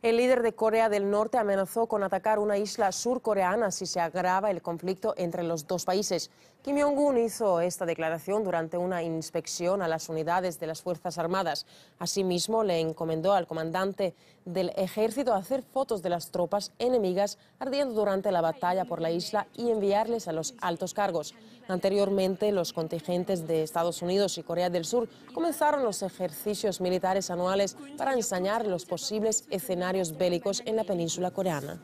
El líder de Corea del Norte amenazó con atacar una isla surcoreana si se agrava el conflicto entre los dos países. Kim Jong-un hizo esta declaración durante una inspección a las unidades de las Fuerzas Armadas. Asimismo, le encomendó al comandante del ejército hacer fotos de las tropas enemigas ardiendo durante la batalla por la isla y enviarles a los altos cargos. Anteriormente, los contingentes de Estados Unidos y Corea del Sur comenzaron los ejercicios militares anuales para ensañar los posibles escenarios bélicos en la península coreana.